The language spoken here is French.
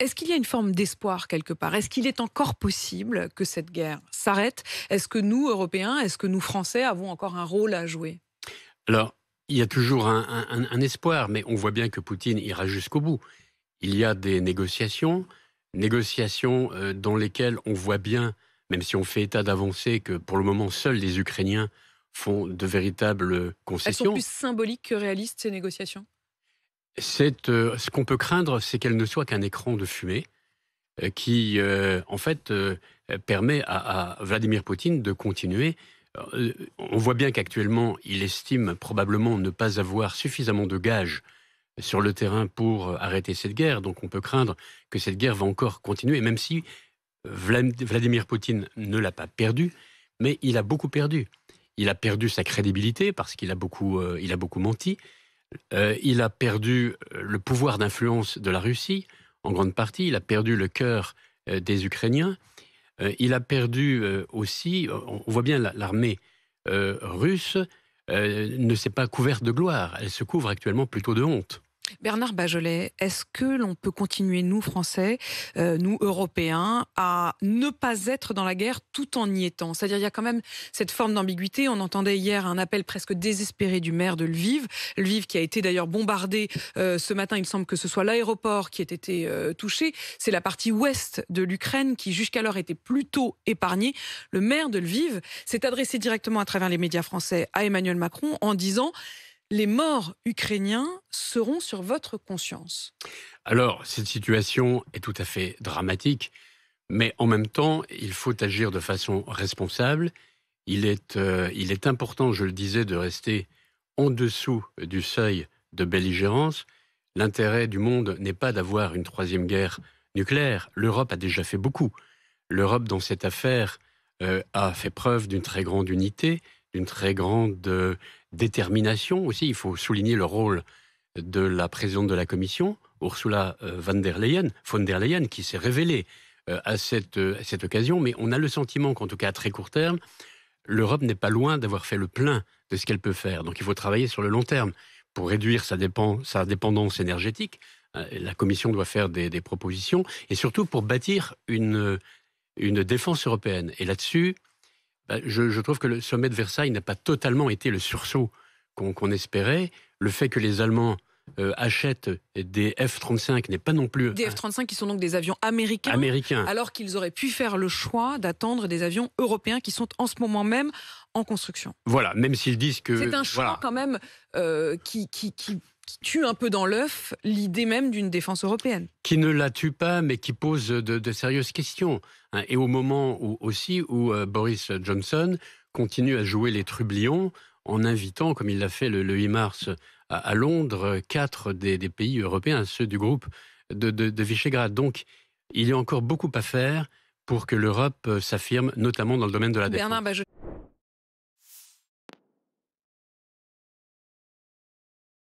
Est-ce qu'il y a une forme d'espoir quelque part Est-ce qu'il est encore possible que cette guerre s'arrête Est-ce que nous, Européens, est-ce que nous, Français, avons encore un rôle à jouer Alors, il y a toujours un, espoir, mais on voit bien que Poutine ira jusqu'au bout. Il y a des négociations, négociations euh, dans lesquelles on voit bien, même si on fait état d'avancée, que pour le moment, seuls les Ukrainiens font de véritables concessions. Elles sont plus symboliques que réalistes, ces négociations euh, ce qu'on peut craindre, c'est qu'elle ne soit qu'un écran de fumée euh, qui, euh, en fait, permet à, Vladimir Poutine de continuer. on voit bien qu'actuellement, il estime probablement ne pas avoir suffisamment de gages sur le terrain pour arrêter cette guerre. Donc on peut craindre que cette guerre va encore continuer, même si Vladimir Poutine ne l'a pas perdu. mais il a beaucoup perdu. Il a perdu sa crédibilité parce qu'il a beaucoup menti. Euh, il a perdu euh, le pouvoir d'influence de la Russie, en grande partie. Il a perdu le cœur euh, des Ukrainiens. il a perdu aussi, on voit bien l'armée russe ne s'est pas couverte de gloire. Elle se couvre actuellement plutôt de honte. Bernard Bajolet, est-ce que l'on peut continuer, nous Français, euh, nous Européens, à ne pas être dans la guerre tout en y étant C'est-à-dire il y a quand même cette forme d'ambiguïté. On entendait hier un appel presque désespéré du maire de Lviv, Lviv qui a été d'ailleurs bombardé euh, ce matin. Il semble que ce soit l'aéroport qui ait été euh, touché. C'est la partie ouest de l'Ukraine qui jusqu'alors était plutôt épargnée. Le maire de Lviv s'est adressé directement à travers les médias français à Emmanuel Macron en disant les morts ukrainiens seront sur votre conscience. Alors, cette situation est tout à fait dramatique, mais en même temps, il faut agir de façon responsable. Il est, euh, il est important, je le disais, de rester en dessous du seuil de belligérance. L'intérêt du monde n'est pas d'avoir une troisième guerre nucléaire. L'Europe a déjà fait beaucoup. L'Europe, dans cette affaire, euh, a fait preuve d'une très grande unité, d'une très grande euh, détermination aussi. Il faut souligner le rôle de la présidente de la Commission, Ursula euh, von der Leyen, von der Leyen qui s'est révélée euh, euh, à cette, occasion. Mais on a le sentiment qu'en tout cas à très court terme, l'Europe n'est pas loin d'avoir fait le plein de ce qu'elle peut faire. Donc il faut travailler sur le long terme pour réduire sa, dépendance énergétique. La Commission doit faire des, propositions et surtout pour bâtir une, une défense européenne. Et là-dessus, bah, je, trouve que le sommet de Versailles n'a pas totalement été le sursaut qu'on espérait. Le fait que les Allemands euh, achètent des F-35 n'est pas non plus... Des F-35 qui sont donc des avions américains, alors qu'ils auraient pu faire le choix d'attendre des avions européens qui sont en ce moment même en construction. Voilà, même s'ils disent que... C'est un choix quand même euh, qui, qui, qui qui tue un peu dans l'œuf l'idée même d'une défense européenne. Qui ne la tue pas, mais qui pose de, sérieuses questions. Hein. Et au moment où, aussi où euh, Boris Johnson continue à jouer les trublions en invitant, comme il l'a fait le, 8 mars à, Londres, quatre des, pays européens, ceux du groupe de, de, Visegrad. Donc, il y a encore beaucoup à faire pour que l'Europe euh, s'affirme, notamment dans le domaine de la défense.